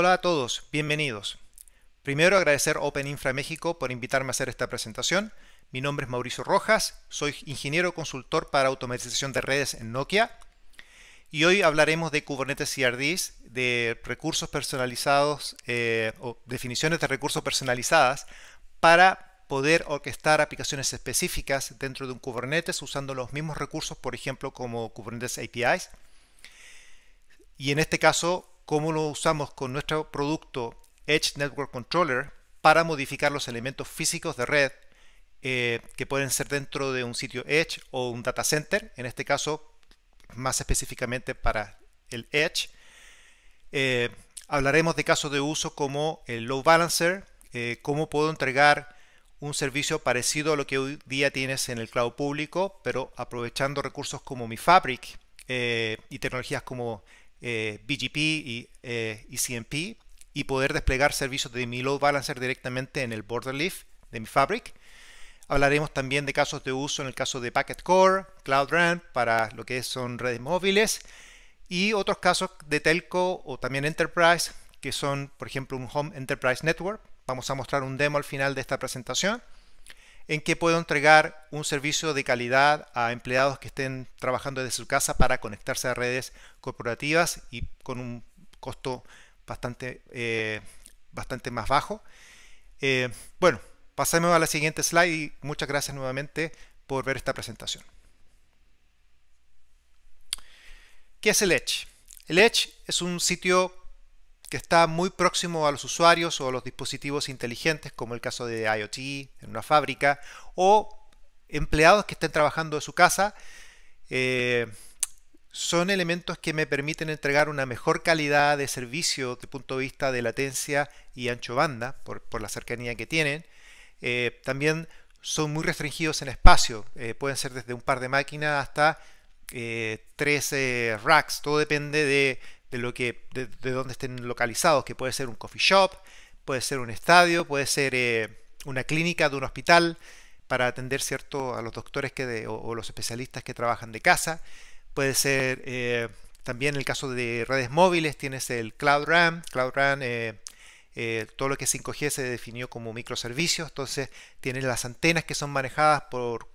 Hola a todos, bienvenidos. Primero agradecer Open Infra México por invitarme a hacer esta presentación. Mi nombre es Mauricio Rojas, soy ingeniero consultor para automatización de redes en Nokia y hoy hablaremos de Kubernetes CRDs, de recursos personalizados eh, o definiciones de recursos personalizadas para poder orquestar aplicaciones específicas dentro de un Kubernetes usando los mismos recursos, por ejemplo, como Kubernetes APIs. Y en este caso cómo lo usamos con nuestro producto Edge Network Controller para modificar los elementos físicos de red eh, que pueden ser dentro de un sitio Edge o un data center, en este caso más específicamente para el Edge. Eh, hablaremos de casos de uso como el load balancer, eh, cómo puedo entregar un servicio parecido a lo que hoy día tienes en el cloud público, pero aprovechando recursos como mi Fabric y tecnologías como eh, BGP y, eh, CMP y poder desplegar servicios de mi load balancer directamente en el border leaf de mi fabric. Hablaremos también de casos de uso en el caso de Packet Core, Cloud RAN para lo que son redes móviles y otros casos de telco o también enterprise que son, por ejemplo, un Home Enterprise Network. Vamos a mostrar un demo al final de esta presentación en que puedo entregar un servicio de calidad a empleados que estén trabajando desde su casa para conectarse a redes corporativas y con un costo bastante, eh, bastante más bajo. Eh, bueno, pasemos a la siguiente slide y muchas gracias nuevamente por ver esta presentación. ¿Qué es el Edge? El Edge es un sitio que está muy próximo a los usuarios o a los dispositivos inteligentes, como el caso de IoT en una fábrica, o empleados que estén trabajando de su casa, eh, son elementos que me permiten entregar una mejor calidad de servicio desde el punto de vista de latencia y ancho banda, por, la cercanía que tienen. Eh, también son muy restringidos en espacio, eh, pueden ser desde un par de máquinas hasta 13 racks, todo depende de de lo que de, dónde estén localizados, que puede ser un coffee shop, puede ser un estadio, puede ser eh, una clínica de un hospital para atender cierto a los doctores que o, los especialistas que trabajan de casa, puede ser eh, también el caso de redes móviles, tienes el Cloud RAM, Cloud RAM eh, todo lo que es 5G se definió como microservicios, entonces tienes las antenas que son manejadas por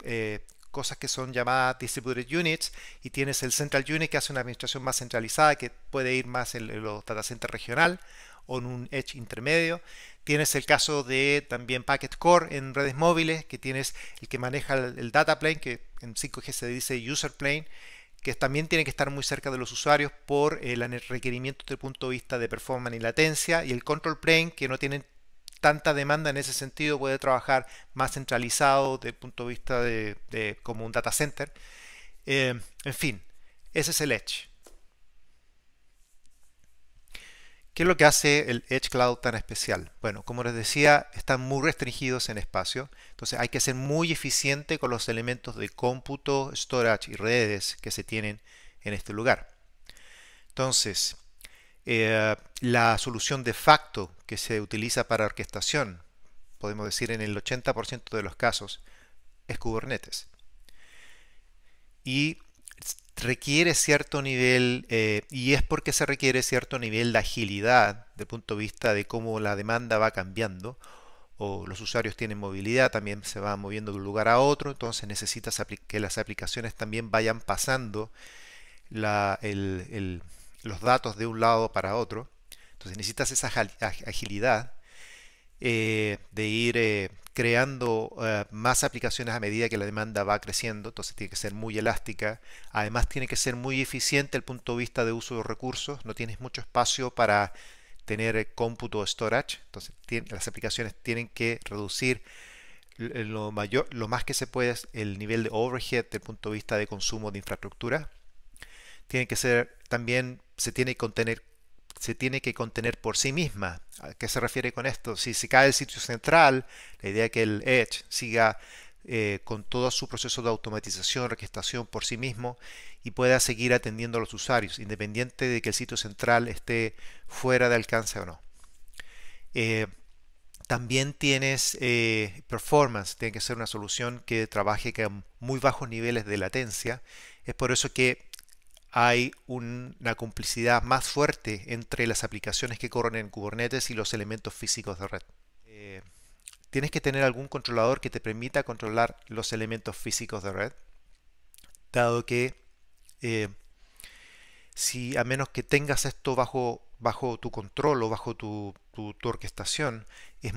cosas que son llamadas distributed units y tienes el central unit que hace una administración más centralizada que puede ir más en los data center regional o en un edge intermedio. Tienes el caso de también packet core en redes móviles que tienes el que maneja el data plane que en 5G se dice user plane que también tiene que estar muy cerca de los usuarios por el requerimiento desde el punto de vista de performance y latencia, y el control plane, que no tienen tanta demanda en ese sentido, puede trabajar más centralizado desde el punto de vista de, como un data center. Eh, en fin, ese es el Edge. ¿Qué es lo que hace el Edge Cloud tan especial? Bueno, como les decía, están muy restringidos en espacio, entonces hay que ser muy eficiente con los elementos de cómputo, storage y redes que se tienen en este lugar. Entonces, eh, la solución de facto que se utiliza para orquestación, podemos decir en el 80% de los casos, es Kubernetes. Y requiere cierto nivel, eh, y es porque se requiere cierto nivel de agilidad desde punto de vista de cómo la demanda va cambiando, o los usuarios tienen movilidad, también se va moviendo de un lugar a otro, entonces necesitas que las aplicaciones también vayan pasando el los datos de un lado para otro. Entonces necesitas esa agilidad eh, de ir eh, creando eh, más aplicaciones a medida que la demanda va creciendo, entonces tiene que ser muy elástica, además tiene que ser muy eficiente el punto de vista de uso de recursos, no tienes mucho espacio para tener cómputo o storage, entonces las aplicaciones tienen que reducir lo, mayor, lo más que se puede el nivel de overhead del punto de vista de consumo de infraestructura tiene que ser también se tiene que contener se tiene que contener por sí misma. ¿A qué se refiere con esto? Si se cae el sitio central, la idea es que el Edge siga eh, con todo su proceso de automatización, registración por sí mismo y pueda seguir atendiendo a los usuarios, independiente de que el sitio central esté fuera de alcance o no. Eh, también tienes eh, performance, tiene que ser una solución que trabaje con muy bajos niveles de latencia. Es por eso que hay una complicidad más fuerte entre las aplicaciones que corren en Kubernetes y los elementos físicos de red. Eh, tienes que tener algún controlador que te permita controlar los elementos físicos de red, dado que eh, si a menos que tengas esto bajo, bajo tu control o bajo tu, tu, orquestación, es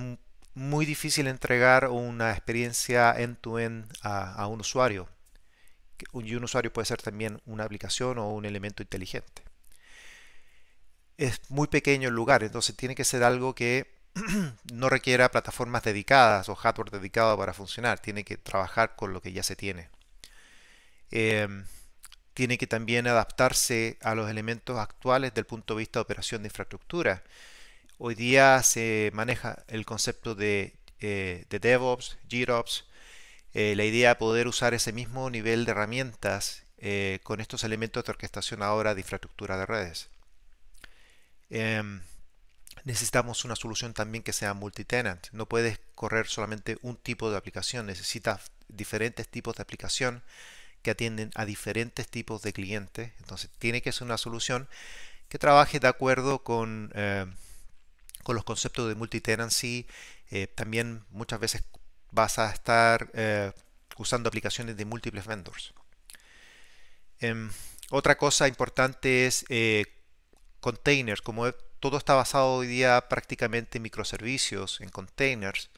muy difícil entregar una experiencia end-to-end a un usuario un usuario puede ser también una aplicación o un elemento inteligente. Es muy pequeño el lugar, entonces tiene que ser algo que no requiera plataformas dedicadas o hardware dedicado para funcionar, tiene que trabajar con lo que ya se tiene. Em, tiene que también adaptarse a los elementos actuales del punto de vista de operación de infraestructura. Hoy día se maneja el concepto de, eh, de DevOps, GitOps, eh, la idea de poder usar ese mismo nivel de herramientas eh, con estos elementos de orquestación ahora de infraestructura de redes. Em, necesitamos una solución también que sea multitenant. No puedes correr solamente un tipo de aplicación, necesitas diferentes tipos de aplicación que atienden a diferentes tipos de clientes. Entonces tiene que ser una solución que trabaje de acuerdo con, eh, con los conceptos de multitenancy, tenancy también muchas veces vas a estar eh, usando aplicaciones de múltiples vendors. Em, otra cosa importante es eh, containers. Como todo está basado hoy día prácticamente en microservicios, en containers,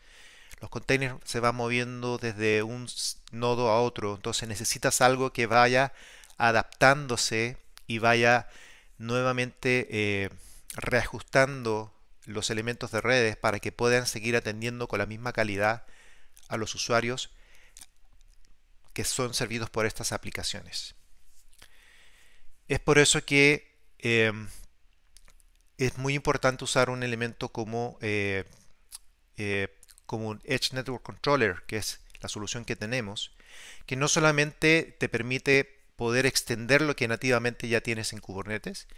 los containers se van moviendo desde un nodo a otro. Entonces necesitas algo que vaya adaptándose y vaya nuevamente eh, reajustando los elementos de redes para que puedan seguir atendiendo con la misma calidad a los usuarios que son servidos por estas aplicaciones. Es por eso que em, es muy importante usar un elemento como, eh, eh, como un Edge Network Controller, que es la solución que tenemos, que no solamente te permite poder extender lo que nativamente ya tienes en Kubernetes,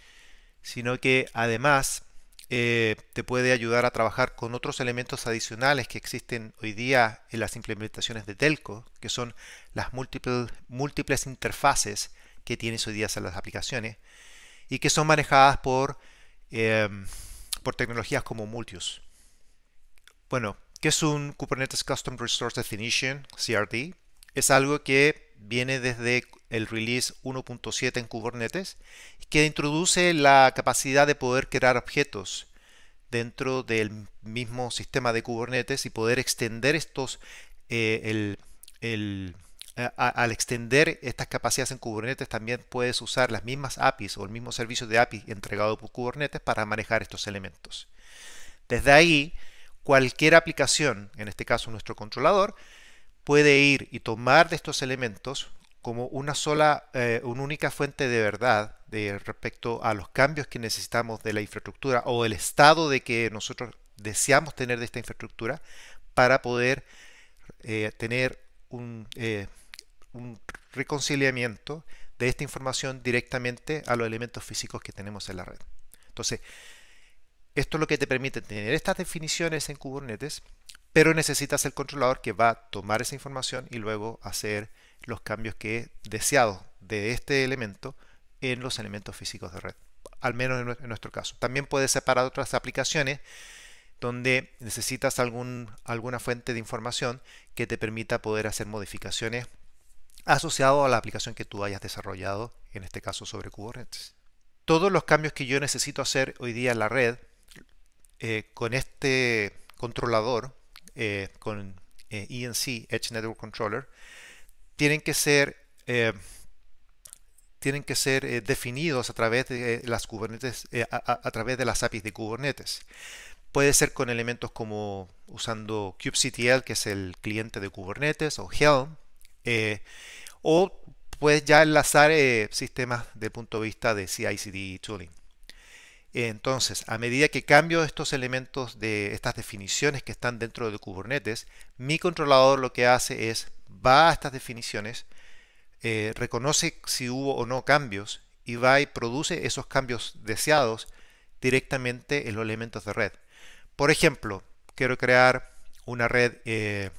sino que además eh, te puede ayudar a trabajar con otros elementos adicionales que existen hoy día en las implementaciones de Telco, que son las múltiples, interfaces que tienes hoy día en las aplicaciones y que son manejadas por, em, por tecnologías como Multius. Bueno, ¿qué es un Kubernetes Custom Resource Definition, CRD? Es algo que viene desde el release 1.7 en Kubernetes, que introduce la capacidad de poder crear objetos dentro del mismo sistema de Kubernetes y poder extender estos, eh, al extender estas capacidades en Kubernetes también puedes usar las mismas APIs o el mismo servicio de API entregado por Kubernetes para manejar estos elementos. Desde ahí, cualquier aplicación, en este caso nuestro controlador, puede ir y tomar de estos elementos como una sola, eh, una única fuente de verdad de respecto a los cambios que necesitamos de la infraestructura o el estado de que nosotros deseamos tener de esta infraestructura para poder eh, tener un, eh, un reconciliamiento de esta información directamente a los elementos físicos que tenemos en la red. Entonces, esto es lo que te permite tener estas definiciones en Kubernetes, pero necesitas el controlador que va a tomar esa información y luego hacer los cambios que deseado de este elemento en los elementos físicos de red, al menos en nuestro caso. También puedes separar otras aplicaciones donde necesitas alguna fuente de información que te permita poder hacer modificaciones asociado a la aplicación que tú hayas desarrollado, en este caso sobre Kubernetes. Todos los cambios que yo necesito hacer hoy día en la red eh, con este controlador eh, con ENC, eh, e Edge Network Controller, tienen que ser, eh, tienen que ser definidos a través de las Kubernetes, a, través de las APIs de Kubernetes. Puede ser con elementos como usando kubectl, que es el cliente de Kubernetes, o Helm, o puedes ya enlazar eh, sistemas de punto de vista de CI/CD tooling. Entonces, a medida que cambio estos elementos de estas definiciones que están dentro de Kubernetes, mi controlador lo que hace es va a estas definiciones, eh, reconoce si hubo o no cambios y va y produce esos cambios deseados directamente en los elementos de red. Por ejemplo, quiero crear una red, eh,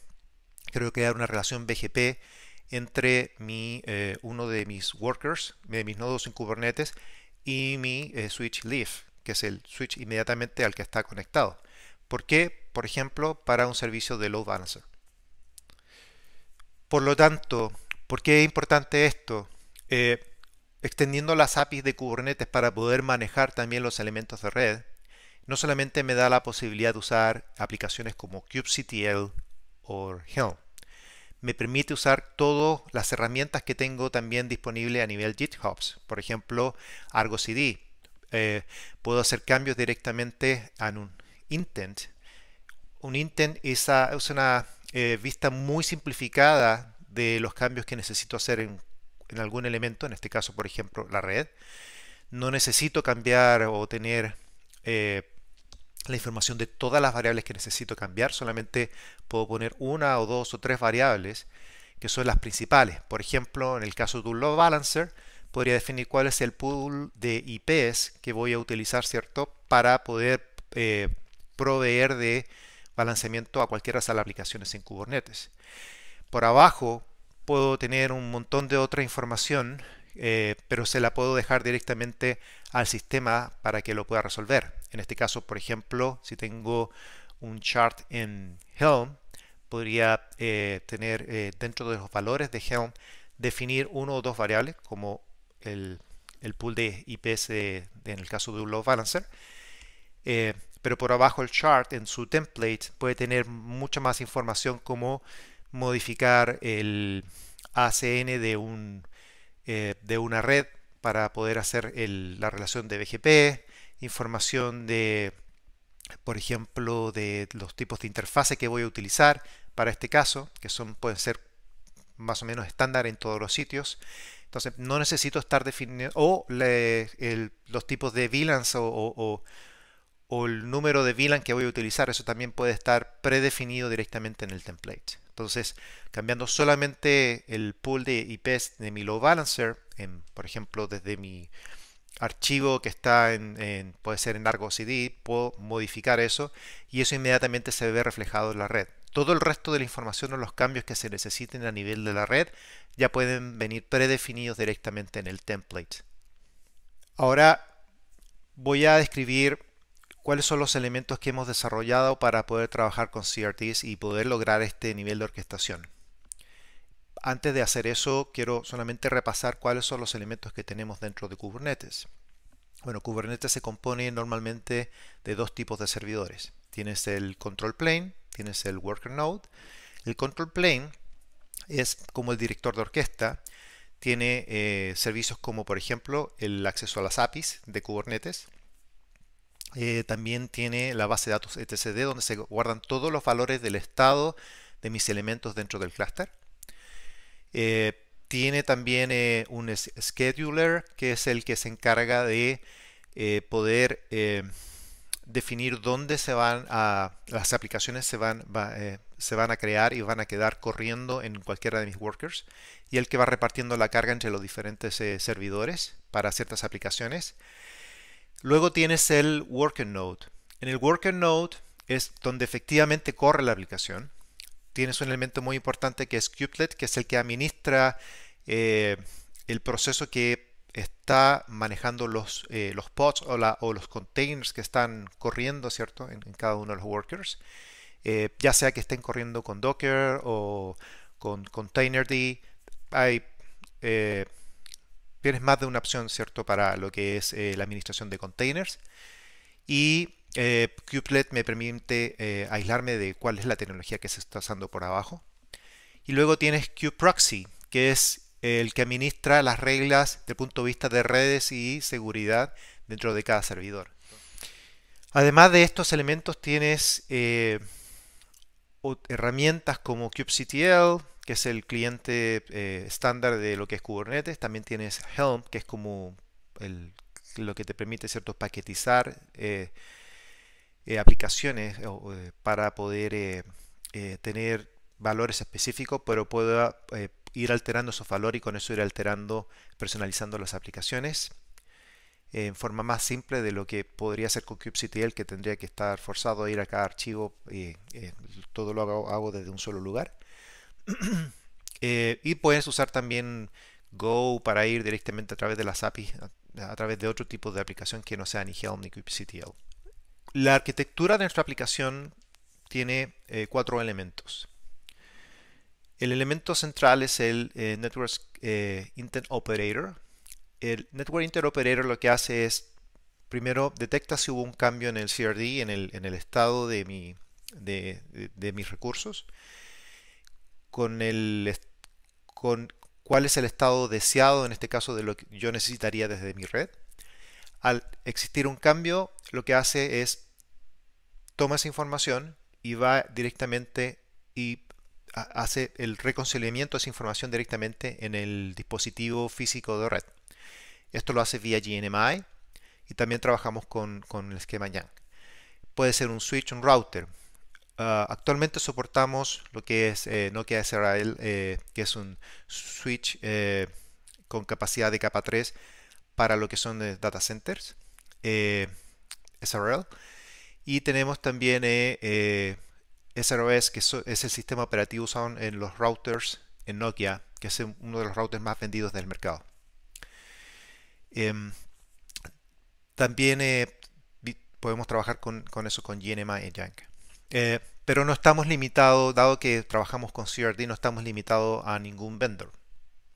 quiero crear una relación BGP entre eh, uno de mis workers, de mis nodos en Kubernetes y mi eh, switch leaf, que es el switch inmediatamente al que está conectado. ¿Por qué? Por ejemplo, para un servicio de load balancer. Por lo tanto, ¿por qué es importante esto? Eh, extendiendo las APIs de Kubernetes para poder manejar también los elementos de red, no solamente me da la posibilidad de usar aplicaciones como kubectl o Helm, me permite usar todas las herramientas que tengo también disponible a nivel GitHub. Por ejemplo, Argo CD. Eh, puedo hacer cambios directamente en un intent. Un intent es, una eh, vista muy simplificada de los cambios que necesito hacer en, algún elemento, en este caso, por ejemplo, la red. No necesito cambiar o tener eh, la información de todas las variables que necesito cambiar. Solamente puedo poner una o dos o tres variables que son las principales. Por ejemplo, en el caso de un load balancer, podría definir cuál es el pool de IPs que voy a utilizar, ¿cierto? Para poder eh, proveer de balanceamiento a cualquiera de las aplicaciones en Kubernetes. Por abajo puedo tener un montón de otra información, eh, pero se la puedo dejar directamente al sistema para que lo pueda resolver. En este caso, por ejemplo, si tengo un chart en Helm, podría eh, tener eh, dentro de los valores de Helm definir uno o dos variables, como el, pool de IPs en el caso de un load balancer. Eh, pero por abajo el chart en su template puede tener mucha más información como modificar el ACN de, un, de una red para poder hacer la relación de BGP, información de, por ejemplo, de los tipos de interfaces que voy a utilizar para este caso, que son, pueden ser más o menos estándar en todos los sitios. Entonces no necesito estar definiendo, o los tipos de VLANs o, el número de VLAN que voy a utilizar, eso también puede estar predefinido directamente en el template. Entonces, cambiando solamente el pool de IPs de mi load balancer, por ejemplo, desde mi archivo que está en, puede ser en largo CD, puedo modificar eso y eso inmediatamente se ve reflejado en la red. Todo el resto de la información o los cambios que se necesiten a nivel de la red ya pueden venir predefinidos directamente en el template. Ahora voy a describir cuáles son los elementos que hemos desarrollado para poder trabajar con CRTs y poder lograr este nivel de orquestación. Antes de hacer eso, quiero solamente repasar cuáles son los elementos que tenemos dentro de Kubernetes. Bueno, Kubernetes se compone normalmente de dos tipos de servidores. Tienes el control plane, tienes el worker node. El control plane es como el director de orquesta. Tiene eh, servicios como, por ejemplo, el acceso a las APIs de Kubernetes. Eh, también tiene la base de datos etcd, donde se guardan todos los valores del estado de mis elementos dentro del clúster. Eh, tiene también eh, un scheduler que es el que se encarga de eh, poder definir dónde se van a las aplicaciones se van, se van a crear y van a quedar corriendo en cualquiera de mis workers y el que va repartiendo la carga entre los diferentes servidores para ciertas aplicaciones. Luego tienes el worker node. En el worker node es donde efectivamente corre la aplicación tienes un elemento muy importante que es kubelet, que es el que administra eh, el proceso que está manejando los, eh, los pods o, los containers que están corriendo, ¿cierto? En, cada uno de los workers. Eh, ya sea que estén corriendo con Docker o con Containerd, hay, tienes más de una opción, ¿cierto? Para lo que es la administración de containers. Y eh, Kubelet me permite eh, aislarme de cuál es la tecnología que se está usando por abajo. Y luego tienes proxy que es el que administra las reglas desde el punto de vista de redes y seguridad dentro de cada servidor. Además de estos elementos tienes eh, herramientas como kubectl, que es el cliente eh, estándar de lo que es Kubernetes. También tienes Helm, que es como lo que te permite cierto paquetizar eh, aplicaciones eh, para poder eh, tener valores específicos, pero pueda ir alterando esos valores y con eso ir alterando, personalizando las aplicaciones en forma más simple de lo que podría ser con kubectl que tendría que estar forzado a ir a cada archivo y todo lo hago, desde un solo lugar y puedes usar también Go para ir directamente a través de las APIs, a, a, través de otro tipo de aplicación que no sea ni Helm ni kubectl. La arquitectura de nuestra aplicación tiene eh, cuatro elementos. El elemento central es el eh, Network eh, Intent Operator. El Network Operator lo que hace es, primero, detecta si hubo un cambio en el CRD, en el, estado de, mis recursos, con, el, con cuál es el estado deseado, en este caso, de lo que yo necesitaría desde mi red al existir un cambio, lo que hace es toma esa información y va directamente y hace el reconciliamiento de esa información directamente en el dispositivo físico de red. Esto lo hace vía GNMI y también trabajamos con, el esquema YANG. Puede ser un switch, un router. Ah, actualmente soportamos lo que es eh, Nokia SRL, eh, que es un switch eh, con capacidad de capa 3 para lo que son data centers, eh, SRL. Y tenemos también SROS, eh, eh, que es el sistema operativo usado en los routers en Nokia, que es uno de los routers más vendidos del mercado. Em, también podemos trabajar con, eso con GNMA y Jank. pero no estamos limitados, dado que trabajamos con CRD, no estamos limitados a ningún vendor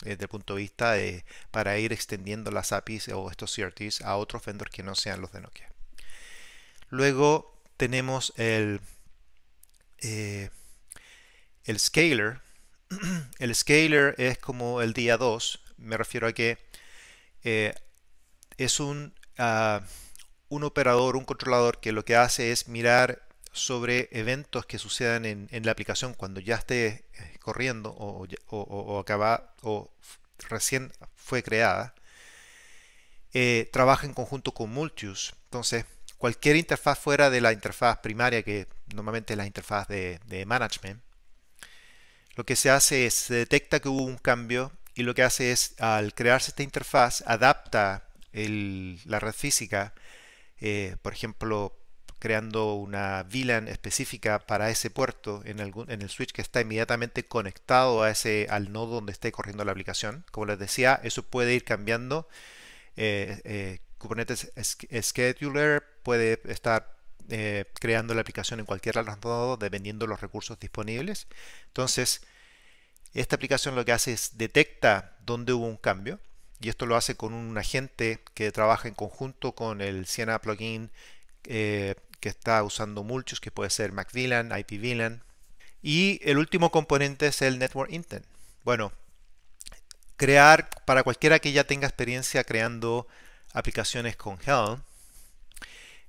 desde el punto de vista de, para ir extendiendo las APIs o estos CRTs a otros vendors que no sean los de Nokia. Luego tenemos el, eh, el scaler. El scaler es como el día 2, me refiero a que eh, es un, ah, un operador, un controlador que lo que hace es mirar sobre eventos que sucedan en, en la aplicación cuando ya esté corriendo o, o, o, acaba, o recién fue creada, eh, trabaja en conjunto con Multius. Entonces, cualquier interfaz fuera de la interfaz primaria, que normalmente es la interfaz de, management, lo que se hace es, detecta que hubo un cambio y lo que hace es, al crearse esta interfaz, adapta la red física, eh, por ejemplo, creando una VLAN específica para ese puerto en, en el switch que está inmediatamente conectado a ese, al nodo donde esté corriendo la aplicación. Como les decía, eso puede ir cambiando. Eh, eh, Kubernetes Scheduler puede estar eh, creando la aplicación en cualquier lado dependiendo de los recursos disponibles. Entonces, esta aplicación lo que hace es detecta dónde hubo un cambio y esto lo hace con un agente que trabaja en conjunto con el Siena plugin eh, que está usando muchos, que puede ser MacVLAN, IPvLAN Y el último componente es el Network Intent. Bueno, crear para cualquiera que ya tenga experiencia creando aplicaciones con Helm,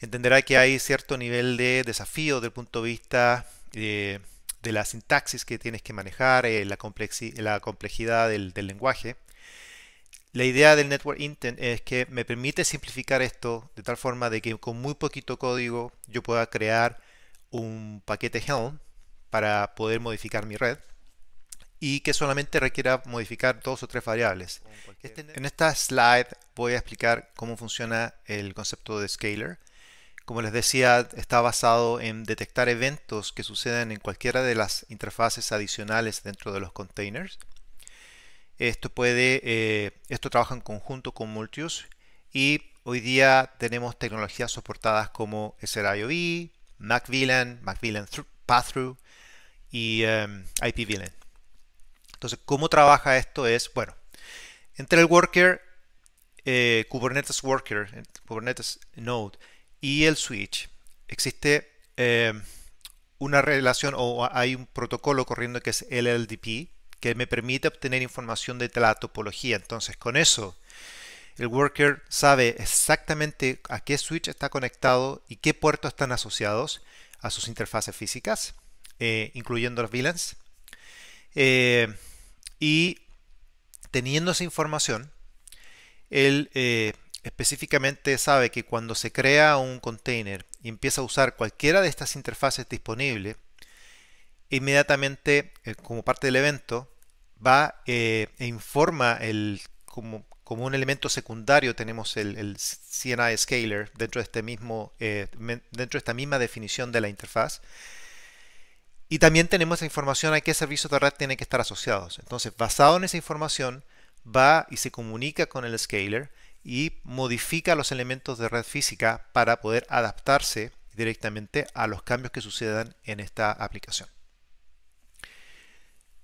entenderá que hay cierto nivel de desafío desde el punto de vista eh, de, la sintaxis que tienes que manejar, eh, la, complejidad del lenguaje. La idea del Network Intent es que me permite simplificar esto de tal forma de que con muy poquito código yo pueda crear un paquete Helm para poder modificar mi red y que solamente requiera modificar dos o tres variables. Este, en esta slide voy a explicar cómo funciona el concepto de scaler. Como les decía, está basado en detectar eventos que suceden en cualquiera de las interfaces adicionales dentro de los containers. Esto puede, eh, esto trabaja en conjunto con Multius y hoy día tenemos tecnologías soportadas como SRIOE, MacVLAN, MacVLAN Paththrough y um, IPVLAN. Entonces, ¿cómo trabaja esto? Es, bueno, entre el worker, eh, Kubernetes worker, Kubernetes node y el switch, existe una relación o hay un protocolo corriendo que es LLDP, que me permite obtener información de la topología. Entonces, con eso, el worker sabe exactamente a qué switch está conectado y qué puertos están asociados a sus interfaces físicas, eh, incluyendo los VLANs. Eh, y teniendo esa información, él eh, específicamente sabe que cuando se crea un container y empieza a usar cualquiera de estas interfaces disponibles, inmediatamente, eh, como parte del evento, va eh, e informa el, como, un elemento secundario tenemos el, CNI Scaler dentro de, este mismo, eh, dentro de esta misma definición de la interfaz. Y también tenemos la información a qué servicios de red tienen que estar asociados. Entonces, basado en esa información, va y se comunica con el scaler y modifica los elementos de red física para poder adaptarse directamente a los cambios que sucedan en esta aplicación.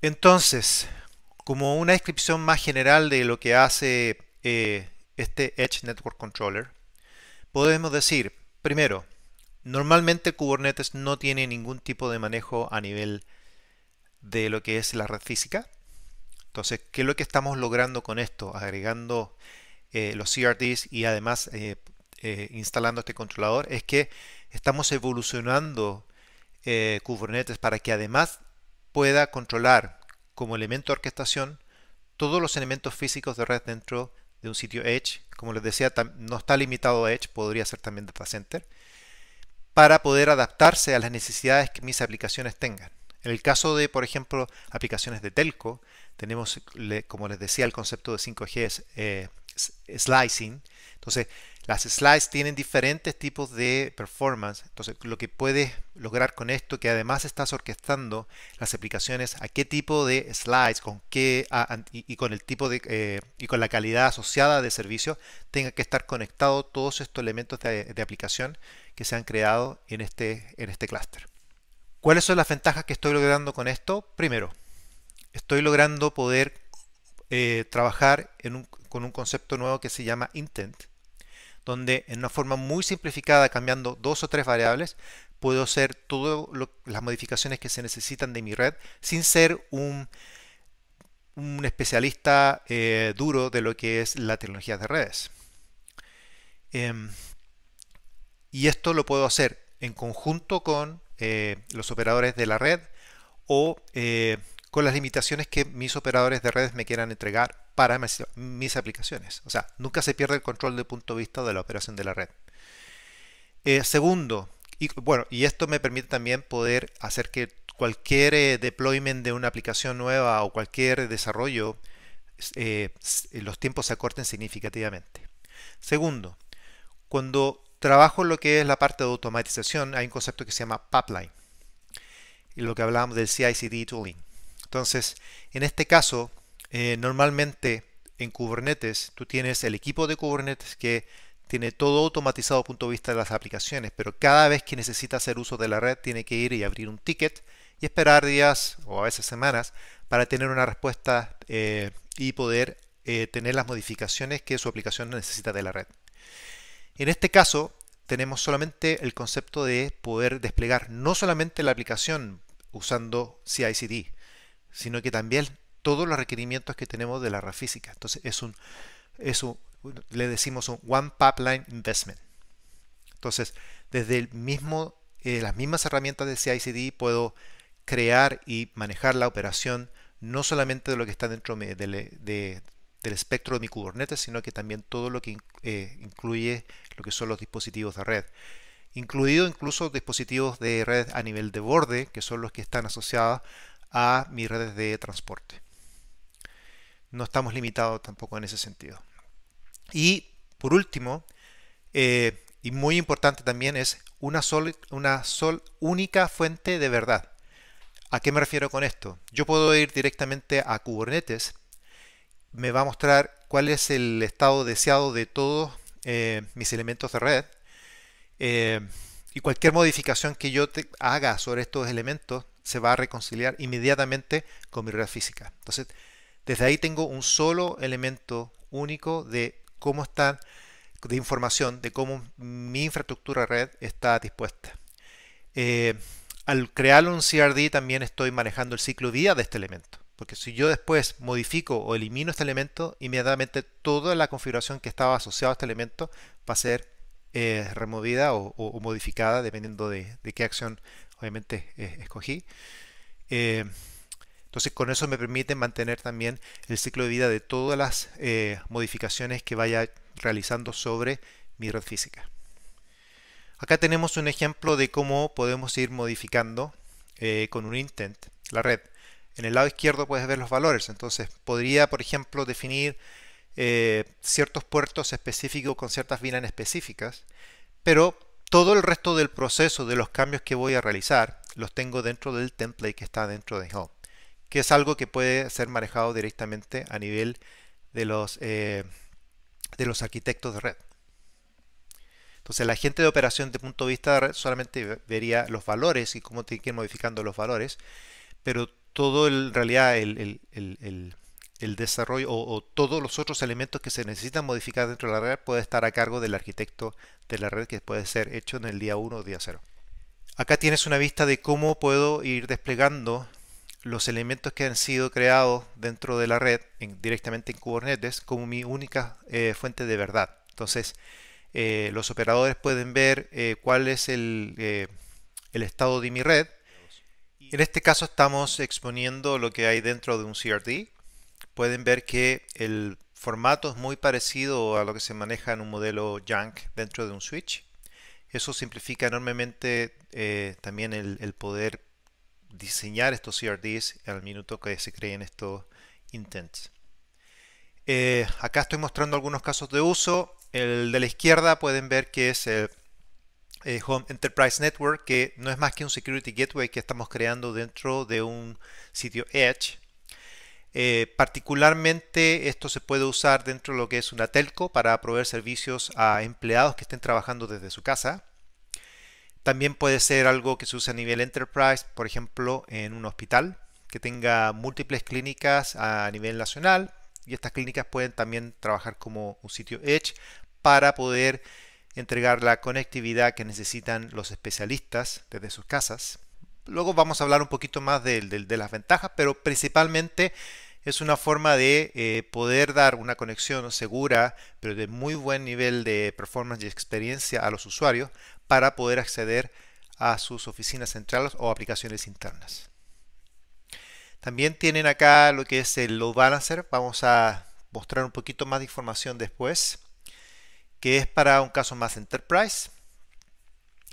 Entonces, como una descripción más general de lo que hace eh, este Edge Network Controller, podemos decir, primero, normalmente Kubernetes no tiene ningún tipo de manejo a nivel de lo que es la red física. Entonces, ¿qué es lo que estamos logrando con esto? Agregando eh, los CRDs y además eh, instalando este controlador, es que estamos evolucionando Kubernetes para que además pueda controlar como elemento de orquestación todos los elementos físicos de red dentro de un sitio Edge. Como les decía, no está limitado a Edge, podría ser también Data Center, para poder adaptarse a las necesidades que mis aplicaciones tengan. En el caso de, por ejemplo, aplicaciones de telco, tenemos, como les decía, el concepto de 5G eh, slicing, entonces, las slides tienen diferentes tipos de performance. Entonces, lo que puedes lograr con esto, que además estás orquestando las aplicaciones a qué tipo de slides, con qué y, con el tipo eh, y con la calidad asociada de servicio, tenga que estar conectado todos estos elementos de, aplicación que se han creado en este en este clúster. ¿Cuáles son las ventajas que estoy logrando con esto? Primero, estoy logrando poder eh, trabajar con un concepto nuevo que se llama intent donde en una forma muy simplificada, cambiando dos o tres variables, puedo hacer todas las modificaciones que se necesitan de mi red sin ser un, especialista eh, duro de lo que es la tecnología de redes. Em, y esto lo puedo hacer en conjunto con eh, los operadores de la red o eh, con las limitaciones que mis operadores de redes me quieran entregar para mis aplicaciones. O sea, nunca se pierde el control del punto de vista de la operación de la red. Eh, segundo, y bueno, y esto me permite también poder hacer que cualquier eh, deployment de una aplicación nueva o cualquier desarrollo, eh, los tiempos se acorten significativamente. Segundo, cuando trabajo lo que es la parte de automatización, hay un concepto que se llama pipeline, y lo que hablábamos del ci tooling. Entonces, en este caso, eh, normalmente en Kubernetes tú tienes el equipo de Kubernetes que tiene todo automatizado desde el punto de vista de las aplicaciones, pero cada vez que necesita hacer uso de la red tiene que ir y abrir un ticket y esperar días o a veces semanas para tener una respuesta eh, y poder eh, tener las modificaciones que su aplicación necesita de la red. En este caso, tenemos solamente el concepto de poder desplegar no solamente la aplicación usando CICD. cd sino que también todos los requerimientos que tenemos de la red física. Entonces es un, es un le decimos un one pipeline investment. Entonces, desde el mismo, eh, las mismas herramientas de CICD puedo crear y manejar la operación no solamente de lo que está dentro del espectro de mi Kubernetes, sino que también todo lo que eh, incluye lo que son los dispositivos de red, incluido incluso dispositivos de red a nivel de borde, que son los que están asociados a mis redes de transporte. No estamos limitados tampoco en ese sentido. Y por último, eh, y muy importante también, es una, una única fuente de verdad. ¿A qué me refiero con esto? Yo puedo ir directamente a Kubernetes, me va a mostrar cuál es el estado deseado de todos eh, mis elementos de red eh, y cualquier modificación que yo haga sobre estos elementos se va a reconciliar inmediatamente con mi red física. Entonces, desde ahí tengo un solo elemento único de cómo están de información, de cómo mi infraestructura red está dispuesta. Eh, al crear un CRD también estoy manejando el ciclo vida de este elemento. Porque si yo después modifico o elimino este elemento, inmediatamente toda la configuración que estaba asociada a este elemento va a ser eh, removida o, modificada dependiendo de qué acción obviamente eh, escogí. Eh, entonces con eso me permite mantener también el ciclo de vida de todas las eh, modificaciones que vaya realizando sobre mi red física. Acá tenemos un ejemplo de cómo podemos ir modificando con un intent la red. En el lado izquierdo puedes ver los valores, entonces podría por ejemplo definir ciertos puertos específicos con ciertas VLAN específicas, pero todo el resto del proceso de los cambios que voy a realizar los tengo dentro del template que está dentro de home, que es algo que puede ser manejado directamente a nivel de los, eh, de los arquitectos de red. Entonces la gente de operación de punto de vista de red solamente vería los valores y cómo tienen que ir modificando los valores, pero todo en realidad el, el, el desarrollo o, todos los otros elementos que se necesitan modificar dentro de la red puede estar a cargo del arquitecto de la red que puede ser hecho en el día 1 o día 0. Acá tienes una vista de cómo puedo ir desplegando los elementos que han sido creados dentro de la red en, directamente en Kubernetes como mi única eh, fuente de verdad. Entonces, eh, los operadores pueden ver eh, cuál es el, el estado de mi red. En este caso estamos exponiendo lo que hay dentro de un CRD, pueden ver que el formato es muy parecido a lo que se maneja en un modelo junk dentro de un switch. Eso simplifica enormemente eh, también el, poder diseñar estos CRDs al minuto que se creen estos intents. Eh, acá estoy mostrando algunos casos de uso. El de la izquierda pueden ver que es el eh, Home Enterprise Network, que no es más que un Security Gateway que estamos creando dentro de un sitio Edge eh, particularmente esto se puede usar dentro de lo que es una telco para proveer servicios a empleados que estén trabajando desde su casa. También puede ser algo que se usa a nivel enterprise, por ejemplo, en un hospital que tenga múltiples clínicas a nivel nacional y estas clínicas pueden también trabajar como un sitio Edge para poder entregar la conectividad que necesitan los especialistas desde sus casas. Luego vamos a hablar un poquito más de, las ventajas, pero principalmente es una forma de eh, poder dar una conexión segura, pero de muy buen nivel de performance y experiencia a los usuarios para poder acceder a sus oficinas centrales o aplicaciones internas. También tienen acá lo que es el load balancer. Vamos a mostrar un poquito más de información después, que es para un caso más enterprise.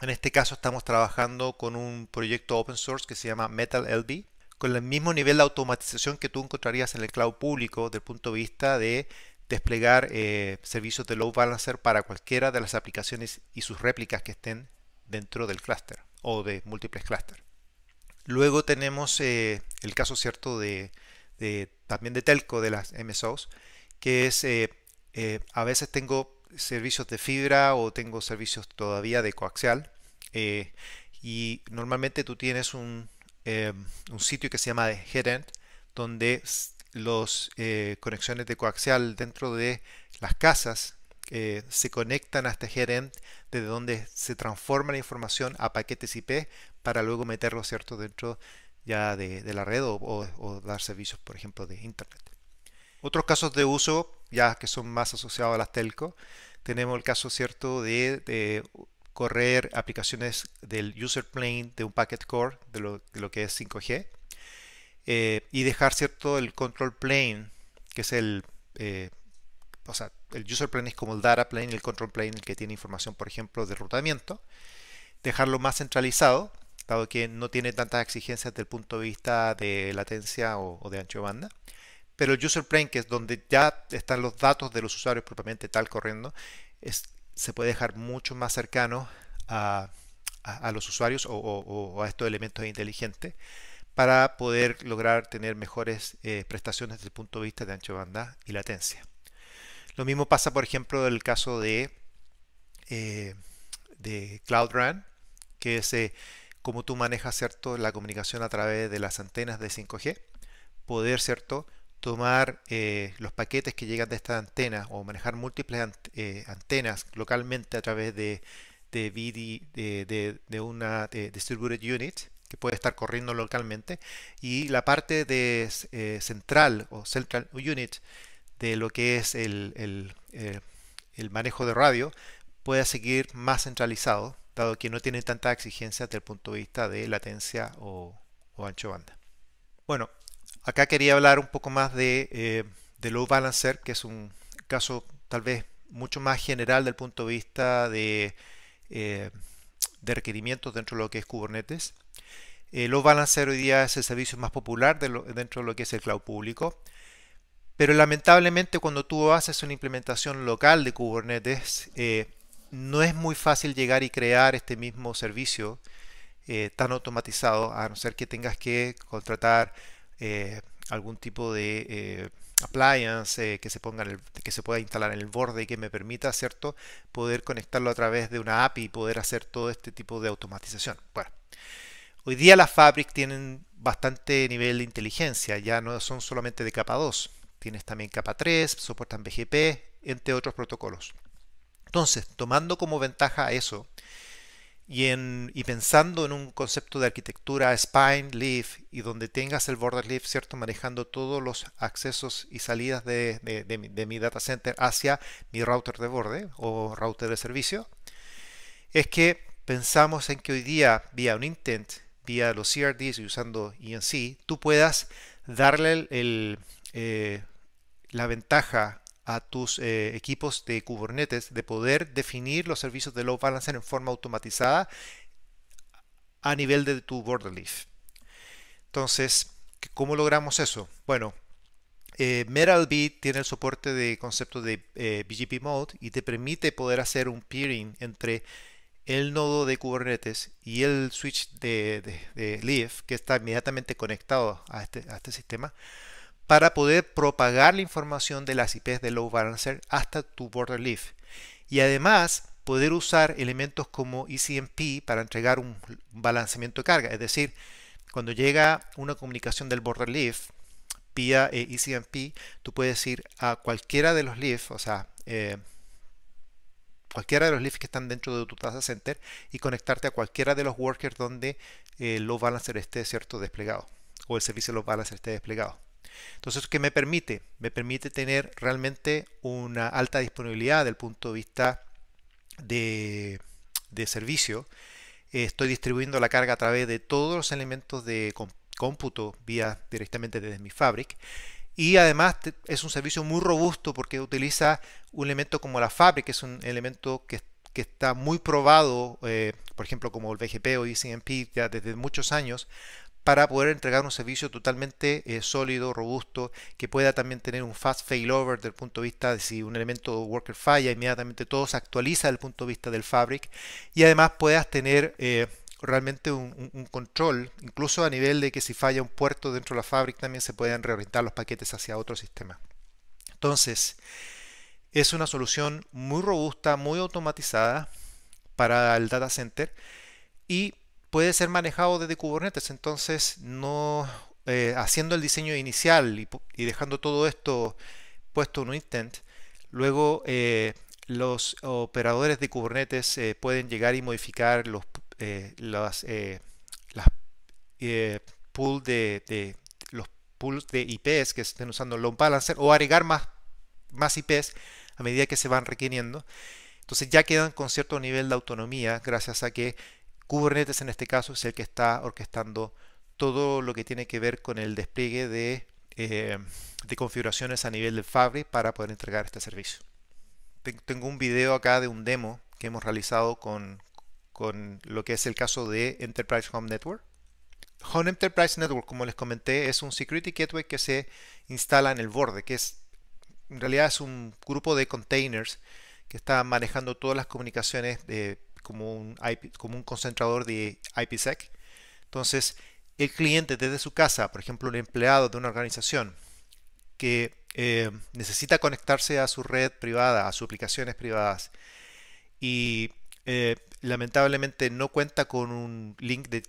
En este caso estamos trabajando con un proyecto open source que se llama Metal LB, con el mismo nivel de automatización que tú encontrarías en el cloud público desde el punto de vista de desplegar eh, servicios de load balancer para cualquiera de las aplicaciones y sus réplicas que estén dentro del clúster o de múltiples clústeres. Luego tenemos eh, el caso cierto de, también de telco de las MSOs, que es eh, a veces tengo servicios de fibra o tengo servicios todavía de coaxial. Eh, y normalmente tú tienes un, eh, sitio que se llama Headend, donde las eh, conexiones de coaxial dentro de las casas se conectan a este Headend, desde donde se transforma la información a paquetes IP para luego meterlo cierto dentro ya de, la red o dar servicios, por ejemplo, de Internet. Otros casos de uso, ya que son más asociados a las telco, tenemos el caso cierto de, correr aplicaciones del user plane de un packet core, de lo, que es 5G, eh, y dejar cierto el control plane, que es el, eh, o sea, el user plane es como el data plane, el control plane el que tiene información, por ejemplo, de rutamiento, dejarlo más centralizado, dado que no tiene tantas exigencias desde el punto de vista de latencia o de ancho de banda, pero el user plane, que es donde ya están los datos de los usuarios propiamente tal corriendo, se puede dejar mucho más cercano a, los usuarios o, a estos elementos inteligentes para poder lograr tener mejores eh, prestaciones desde el punto de vista de ancho de banda y latencia. Lo mismo pasa, por ejemplo, en el caso de, eh, Cloud Run, que es eh, como tú manejas ¿cierto? la comunicación a través de las antenas de 5G, poder ¿cierto? tomar eh, los paquetes que llegan de esta antena o manejar múltiples eh, antenas localmente a través de, de, una distributed unit que puede estar corriendo localmente y la parte de eh, central o central unit de lo que es el, manejo de radio pueda seguir más centralizado dado que no tiene tantas exigencias desde el punto de vista de latencia o, ancho banda. Bueno, Acá quería hablar un poco más eh, de, load balancer, que es un caso tal vez mucho más general del punto de vista de, eh, de requerimientos dentro de lo que es Kubernetes. Eh, load balancer hoy día es el servicio más popular dentro de lo que es el cloud público. Pero lamentablemente cuando tú haces una implementación local de Kubernetes, no es muy fácil llegar y crear este mismo servicio tan automatizado, a no ser que tengas que contratar eh, algún tipo de eh, appliance eh, que, se ponga que se pueda instalar en el borde y que me permita, ¿cierto?, poder conectarlo a través de una API y poder hacer todo este tipo de automatización. Bueno, hoy día las Fabric tienen bastante nivel de inteligencia, ya no son solamente de capa 2, tienes también capa 3, soportan BGP, entre otros protocolos. Entonces, tomando como ventaja eso, y, pensando en un concepto de arquitectura spine, leaf, y donde tengas el border leaf, ¿cierto? Manejando todos los accesos y salidas de, mi, data center hacia mi router de borde o router de servicio, es que pensamos en que hoy día, vía un intent, vía los CRDs y usando ENC, tú puedas darle eh, la ventaja a tus eh, equipos de Kubernetes de poder definir los servicios de load balancer en forma automatizada a nivel de tu border leaf. Entonces, ¿cómo logramos eso? Bueno, eh, tiene el soporte de concepto de eh, BGP Mode y te permite poder hacer un peering entre el nodo de Kubernetes y el switch de, Leaf que está inmediatamente conectado a este, a este sistema para poder propagar la información de las IPs de Load Balancer hasta tu Border Leaf. Y además poder usar elementos como ECMP para entregar un balanceamiento de carga. Es decir, cuando llega una comunicación del Border Leaf vía ECMP, eh, e tú puedes ir a cualquiera de los Leaf, o sea, eh, cualquiera de los leaves que están dentro de tu Data Center y conectarte a cualquiera de los workers donde el Load Balancer esté cierto desplegado o el servicio Load Balancer esté desplegado. Entonces, ¿qué me permite? Me permite tener realmente una alta disponibilidad del punto de vista de, servicio. Estoy distribuyendo la carga a través de todos los elementos de cómputo vía directamente desde mi fabric. Y además es un servicio muy robusto porque utiliza un elemento como la fabric, que es un elemento que, está muy probado, eh, por ejemplo, como el BGP o ICMP ya desde muchos años, para poder entregar un servicio totalmente eh, sólido, robusto, que pueda también tener un fast failover desde el punto de vista de si un elemento worker falla, inmediatamente todo se actualiza desde el punto de vista del fabric y además puedas tener eh, realmente un, control, incluso a nivel de que si falla un puerto dentro de la fabric también se puedan reorientar los paquetes hacia otro sistema. Entonces, es una solución muy robusta, muy automatizada para el data center y puede ser manejado desde Kubernetes. Entonces, no eh, haciendo el diseño inicial y, dejando todo esto puesto en un intent, luego eh, los operadores de Kubernetes eh, pueden llegar y modificar los, las, de, los pools de IPs que estén usando Load Balancer o agregar más, más IPs a medida que se van requiriendo. Entonces ya quedan con cierto nivel de autonomía gracias a que Kubernetes en este caso es el que está orquestando todo lo que tiene que ver con el despliegue de, eh, configuraciones a nivel de Fabric para poder entregar este servicio. Tengo un video acá de un demo que hemos realizado con, lo que es el caso de Enterprise Home Network. Home Enterprise Network, como les comenté, es un security gateway que se instala en el borde, que es en realidad es un grupo de containers que está manejando todas las comunicaciones de como un, como un concentrador de IPsec. Entonces, el cliente desde su casa, por ejemplo, el empleado de una organización que eh, necesita conectarse a su red privada, a sus aplicaciones privadas, y eh, lamentablemente no cuenta con un link de,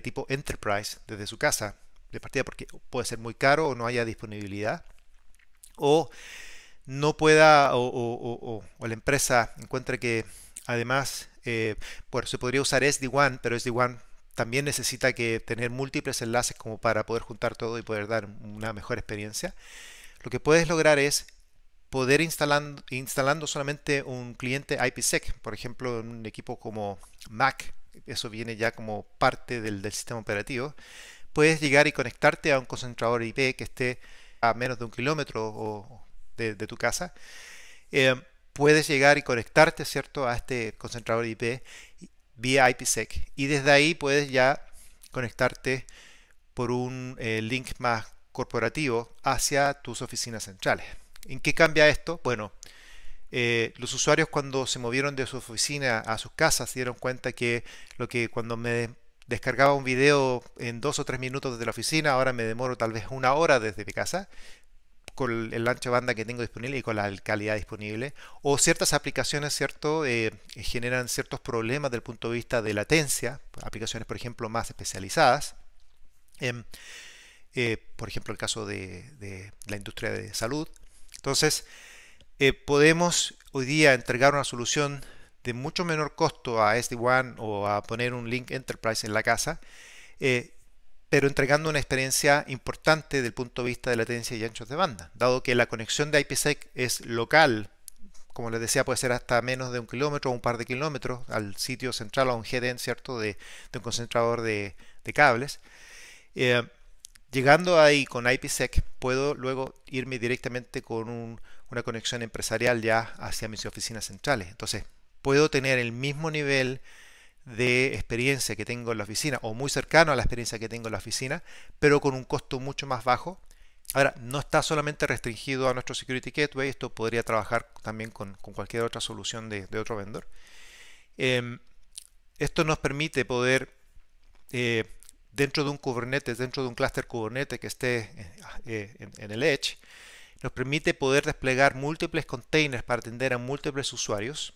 tipo enterprise desde su casa, de partida porque puede ser muy caro o no haya disponibilidad, o no pueda, o, o la empresa encuentre que además eh, se podría usar SD-WAN, pero sd 1 también necesita que tener múltiples enlaces como para poder juntar todo y poder dar una mejor experiencia. Lo que puedes lograr es poder instalando, instalando solamente un cliente IPsec, por ejemplo, en un equipo como Mac, eso viene ya como parte del, sistema operativo, puedes llegar y conectarte a un concentrador IP que esté a menos de un kilómetro de, tu casa. Eh, puedes llegar y conectarte, ¿cierto?, a este concentrador IP vía IPsec. Y desde ahí puedes ya conectarte por un eh, link más corporativo hacia tus oficinas centrales. ¿En qué cambia esto? Bueno, eh, los usuarios cuando se movieron de su oficina a sus casas se dieron cuenta que lo que cuando me descargaba un video en dos o tres minutos desde la oficina, ahora me demoro tal vez una hora desde mi casa con el ancho banda que tengo disponible y con la calidad disponible. O ciertas aplicaciones, ¿cierto? Eh, generan ciertos problemas del punto de vista de latencia, aplicaciones, por ejemplo, más especializadas. Em, eh, por ejemplo, el caso de, la industria de salud. Entonces, eh, podemos hoy día entregar una solución de mucho menor costo a SD-WAN o a poner un link Enterprise en la casa pero entregando una experiencia importante desde el punto de vista de latencia y anchos de banda, dado que la conexión de IPsec es local, como les decía, puede ser hasta menos de un kilómetro o un par de kilómetros al sitio central, a un head ¿cierto?, de, un concentrador de, cables. Eh, llegando ahí con IPsec, puedo luego irme directamente con una conexión empresarial ya hacia mis oficinas centrales. Entonces, puedo tener el mismo nivel de experiencia que tengo en la oficina o muy cercano a la experiencia que tengo en la oficina, pero con un costo mucho más bajo. Ahora, no está solamente restringido a nuestro Security Gateway, esto podría trabajar también con, cualquier otra solución de, otro vendor. Em, esto nos permite poder, eh, dentro de un Kubernetes, dentro de un cluster Kubernetes que esté eh, en, el Edge, nos permite poder desplegar múltiples containers para atender a múltiples usuarios.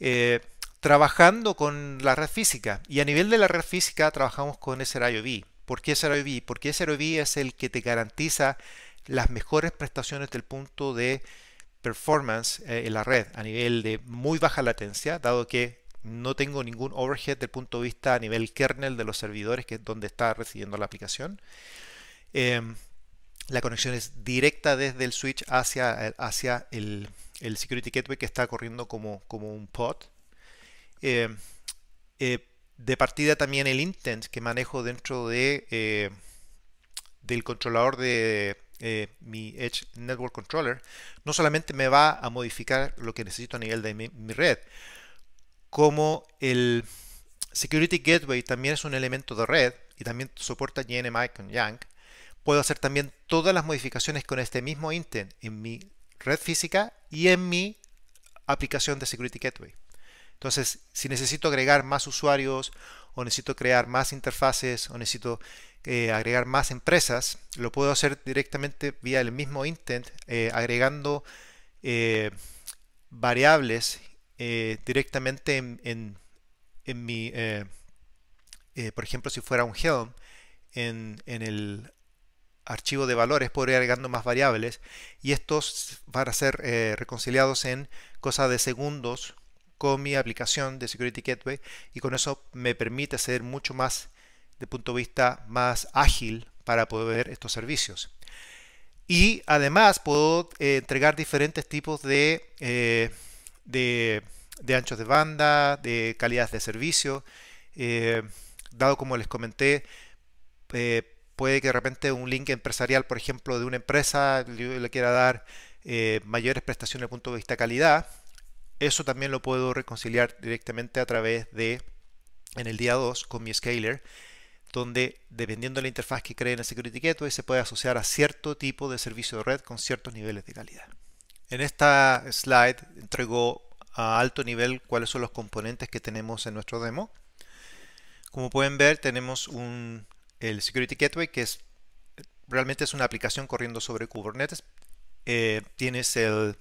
Eh, trabajando con la red física. Y a nivel de la red física trabajamos con SRIOV. ¿Por qué SRIOV? Porque SRIOV es el que te garantiza las mejores prestaciones del punto de performance eh, en la red a nivel de muy baja latencia, dado que no tengo ningún overhead del punto de vista a nivel kernel de los servidores, que es donde está recibiendo la aplicación. Em, la conexión es directa desde el switch hacia, eh, hacia el, security gateway que está corriendo como, como un pod. Eh, eh, de partida también el intent que manejo dentro de, eh, del controlador de mi Edge Network Controller no solamente me va a modificar lo que necesito a nivel de mi, red, como el Security Gateway también es un elemento de red y también soporta GNMI con Yang, puedo hacer también todas las modificaciones con este mismo intent en mi red física y en mi aplicación de Security Gateway. Entonces, si necesito agregar más usuarios o necesito crear más interfaces o necesito eh, agregar más empresas, lo puedo hacer directamente vía el mismo intent, eh, agregando eh, variables directamente en, en, mi, por ejemplo, si fuera un Helm, en, en el archivo de valores, puedo ir agregando más variables y estos van a ser reconciliados en cosa de segundos mi aplicación de Security Gateway y con eso me permite ser mucho más, de punto de vista más ágil para poder ver estos servicios. Y además puedo eh, entregar diferentes tipos eh, de, de, anchos de banda, de calidad de servicio. Eh, dado como les comenté, puede que de repente un link empresarial, por ejemplo, de una empresa, le quiera dar mayores prestaciones desde el punto de vista calidad eso también lo puedo reconciliar directamente a través de, en el día 2, con mi scaler, donde dependiendo de la interfaz que cree en el Security Gateway se puede asociar a cierto tipo de servicio de red con ciertos niveles de calidad. En esta slide entrego a alto nivel cuáles son los componentes que tenemos en nuestro demo. Como pueden ver tenemos un, el Security Gateway que es realmente es una aplicación corriendo sobre Kubernetes. Eh, tienes el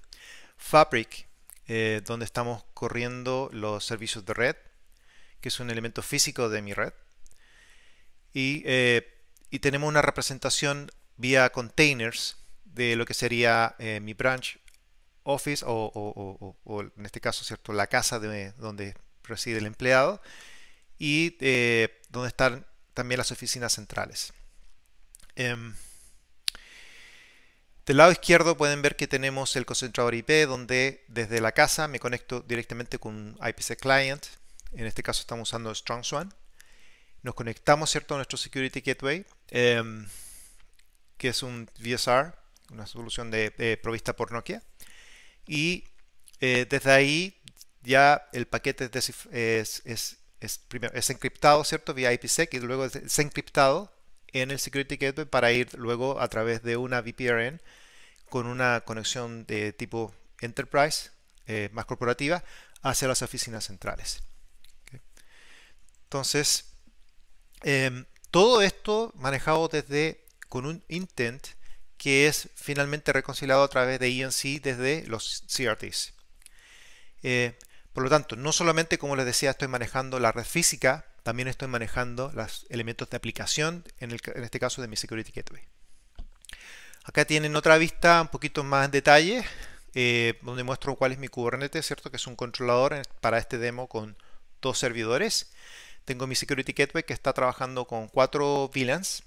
Fabric eh, donde estamos corriendo los servicios de red, que es un elemento físico de mi red. Y, eh, tenemos una representación vía containers de lo que sería eh, mi branch office o, o, en este caso cierto la casa de, donde reside el empleado y donde están también las oficinas centrales. Em, del lado izquierdo pueden ver que tenemos el concentrador IP donde desde la casa me conecto directamente con IPsec client. En este caso estamos usando StrongSwan. Nos conectamos ¿cierto? a nuestro Security Gateway, em, que es un VSR, una solución de, eh, provista por Nokia. Y eh, desde ahí ya el paquete es, es, es encriptado ¿cierto? vía IPsec y luego es encriptado en el Security Gateway para ir luego a través de una VPRN con una conexión de tipo Enterprise, eh, más corporativa, hacia las oficinas centrales. Entonces, em, todo esto manejado desde con un intent que es finalmente reconciliado a través de ENC desde los CRTs. Eh, por lo tanto, no solamente, como les decía, estoy manejando la red física también estoy manejando los elementos de aplicación, en, este caso de mi Security Gateway. Acá tienen otra vista un poquito más en detalle, eh, donde muestro cuál es mi Kubernetes, ¿cierto? que es un controlador para este demo con dos servidores. Tengo mi Security Gateway que está trabajando con cuatro VLANs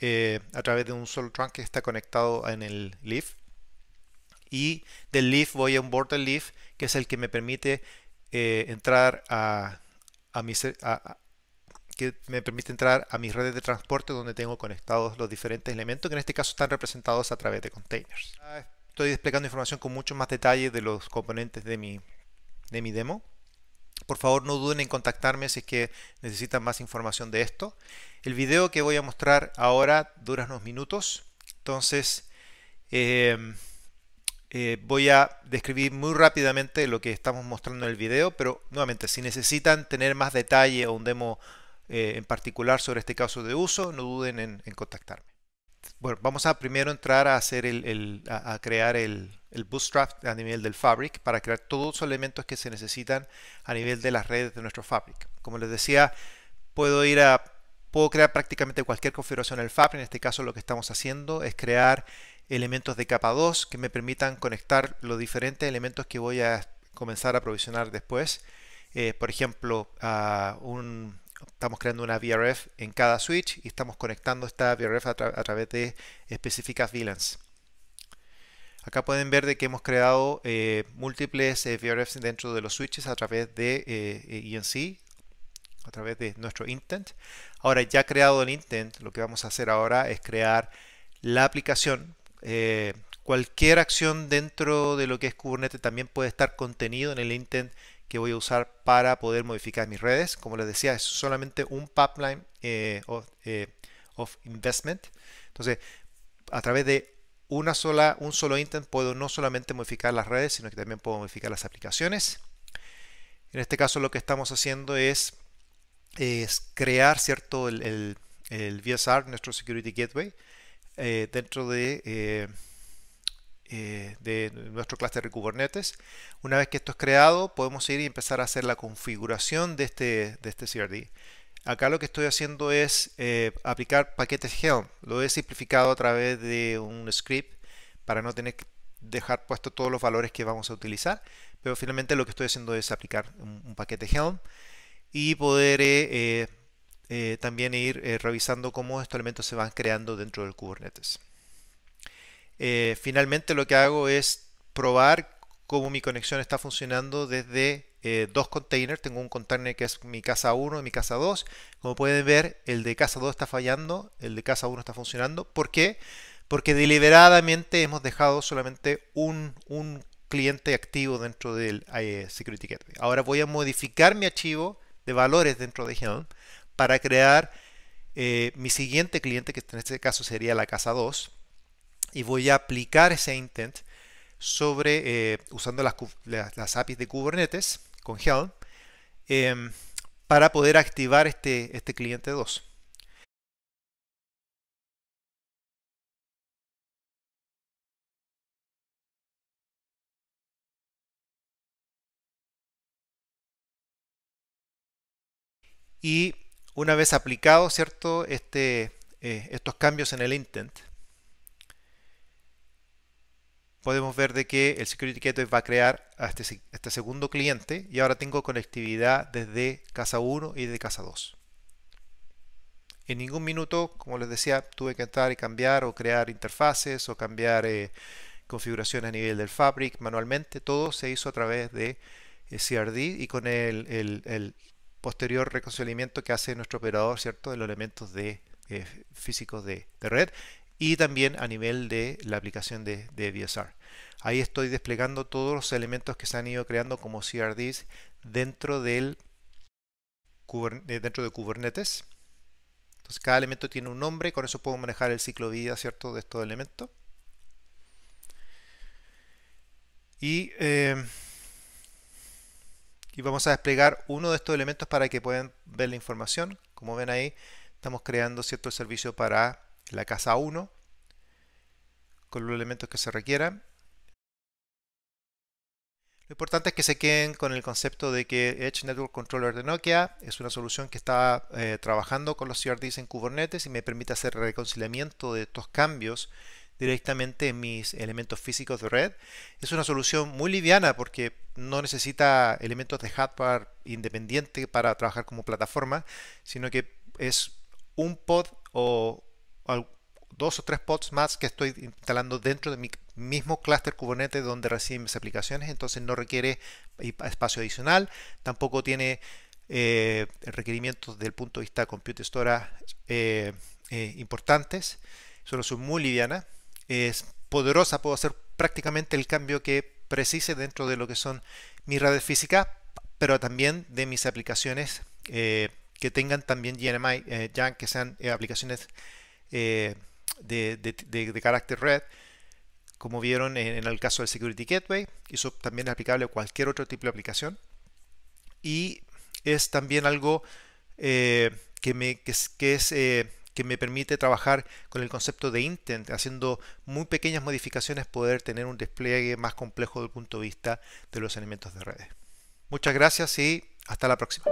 eh, a través de un solo trunk que está conectado en el Leaf. Y del Leaf voy a un border Leaf, que es el que me permite eh, entrar a, mi, a, que me permite entrar a mis redes de transporte donde tengo conectados los diferentes elementos que en este caso están representados a través de containers. Estoy desplegando información con mucho más detalle de los componentes de mi, de mi demo. Por favor no duden en contactarme si es que necesitan más información de esto. El video que voy a mostrar ahora dura unos minutos, entonces em, eh, voy a describir muy rápidamente lo que estamos mostrando en el video, pero nuevamente si necesitan tener más detalle o un demo eh, en particular sobre este caso de uso, no duden en, contactarme. Bueno, vamos a primero entrar a hacer el, a, crear el, el Bootstrap a nivel del Fabric para crear todos los elementos que se necesitan a nivel de las redes de nuestro Fabric. Como les decía, puedo ir a puedo crear prácticamente cualquier configuración del Fabric. En este caso lo que estamos haciendo es crear elementos de capa 2 que me permitan conectar los diferentes elementos que voy a comenzar a provisionar después. Eh, por ejemplo, a un, estamos creando una VRF en cada switch y estamos conectando esta VRF a, través de específicas VLANs. Acá pueden ver de que hemos creado eh, múltiples eh, VRFs dentro de los switches a través de eh, eh a través de nuestro intent. Ahora ya creado el intent, lo que vamos a hacer ahora es crear la aplicación. cualquier acción dentro de lo que es Kubernetes también puede estar contenido en el intent que voy a usar para poder modificar mis redes. Como les decía, es solamente un pipeline eh, eh, of, investment. Entonces, a través de una sola, un solo intent puedo no solamente modificar las redes, sino que también puedo modificar las aplicaciones. En este caso lo que estamos haciendo es, es crear cierto el, VSR, nuestro Security Gateway, eh, dentro de eh, de nuestro clúster de Kubernetes. Una vez que esto es creado, podemos ir y empezar a hacer la configuración de este, de este CRD. Acá lo que estoy haciendo es eh, aplicar paquetes Helm. Lo he simplificado a través de un script para no tener que dejar puesto todos los valores que vamos a utilizar. Pero finalmente lo que estoy haciendo es aplicar un, paquete Helm y poder eh, también ir revisando cómo estos elementos se van creando dentro del Kubernetes. Eh, finalmente lo que hago es probar cómo mi conexión está funcionando desde eh, dos containers. Tengo un container que es mi casa 1 y mi casa 2. Como pueden ver, el de casa 2 está fallando, el de casa 1 está funcionando. ¿Por qué? Porque deliberadamente hemos dejado solamente un, cliente activo dentro del eh, Security Gateway. Ahora voy a modificar mi archivo de valores dentro de Helm para crear mi siguiente cliente, que en este caso sería la casa 2, y voy a aplicar ese intent sobre, eh, usando las, APIs de Kubernetes con Helm, em, para poder activar este, este cliente 2. Y una vez aplicado, ¿cierto? Este, eh, estos cambios en el intent, podemos ver de que el Security Gateway va a crear a este, este segundo cliente y ahora tengo conectividad desde casa 1 y desde casa 2. En ningún minuto, como les decía, tuve que entrar y cambiar o crear interfaces o cambiar eh, configuraciones a nivel del Fabric manualmente. Todo se hizo a través de eh, CRD y con el, posterior reconocimiento que hace nuestro operador, ¿cierto? De los elementos de, eh, físicos de red y también a nivel de la aplicación de, VSR. Ahí estoy desplegando todos los elementos que se han ido creando como CRDs dentro, eh, dentro de Kubernetes. Entonces cada elemento tiene un nombre, con eso puedo manejar el ciclo de vida ¿cierto? de estos elementos. Y, eh, y vamos a desplegar uno de estos elementos para que puedan ver la información. Como ven ahí, estamos creando cierto servicio para la casa 1 con los elementos que se requieran. Lo importante es que se queden con el concepto de que Edge Network Controller de Nokia es una solución que está eh, trabajando con los CRDs en Kubernetes y me permite hacer reconciliamiento de estos cambios directamente en mis elementos físicos de red. Es una solución muy liviana porque no necesita elementos de hardware independiente para trabajar como plataforma, sino que es un pod o dos o tres pods más que estoy instalando dentro de mi mismo clúster Kubernetes donde reciben mis aplicaciones, entonces no requiere espacio adicional, tampoco tiene eh, requerimientos desde el punto de vista compute storage eh, eh, importantes, solo son muy liviana, es poderosa, puedo hacer prácticamente el cambio que precise dentro de lo que son mis redes físicas, pero también de mis aplicaciones que tengan también GNMI, ya que sean aplicaciones eh, de, carácter red, como vieron en, el caso del Security Gateway. Eso también es aplicable a cualquier otro tipo de aplicación. Y es también algo eh, que, me, que, es, eh, que me permite trabajar con el concepto de intent, haciendo muy pequeñas modificaciones, poder tener un despliegue más complejo desde el punto de vista de los elementos de redes. Muchas gracias y hasta la próxima.